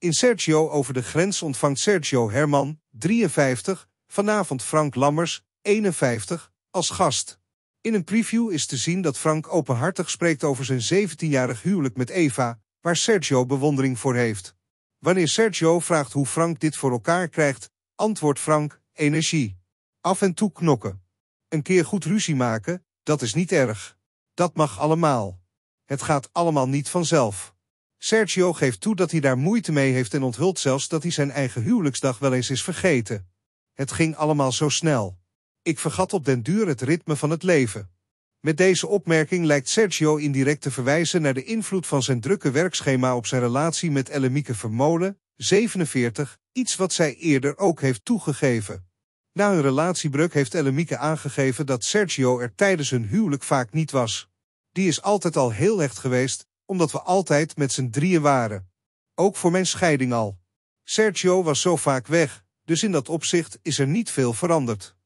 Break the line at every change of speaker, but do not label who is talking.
In Sergio over de grens ontvangt Sergio Herman, 53, vanavond Frank Lammers, 51, als gast. In een preview is te zien dat Frank openhartig spreekt over zijn 17-jarig huwelijk met Eva, waar Sergio bewondering voor heeft. Wanneer Sergio vraagt hoe Frank dit voor elkaar krijgt, antwoordt Frank, energie. Af en toe knokken. Een keer goed ruzie maken, dat is niet erg. Dat mag allemaal. Het gaat allemaal niet vanzelf. Sergio geeft toe dat hij daar moeite mee heeft en onthult zelfs dat hij zijn eigen huwelijksdag wel eens is vergeten. Het ging allemaal zo snel. Ik vergat op den duur het ritme van het leven. Met deze opmerking lijkt Sergio indirect te verwijzen naar de invloed van zijn drukke werkschema op zijn relatie met Ellemieke Vermolen, 47, iets wat zij eerder ook heeft toegegeven. Na hun relatiebreuk heeft Ellemieke aangegeven dat Sergio er tijdens hun huwelijk vaak niet was. Die is altijd al heel echt geweest, omdat we altijd met z'n drieën waren. Ook voor mijn scheiding al. Sergio was zo vaak weg, dus in dat opzicht is er niet veel veranderd.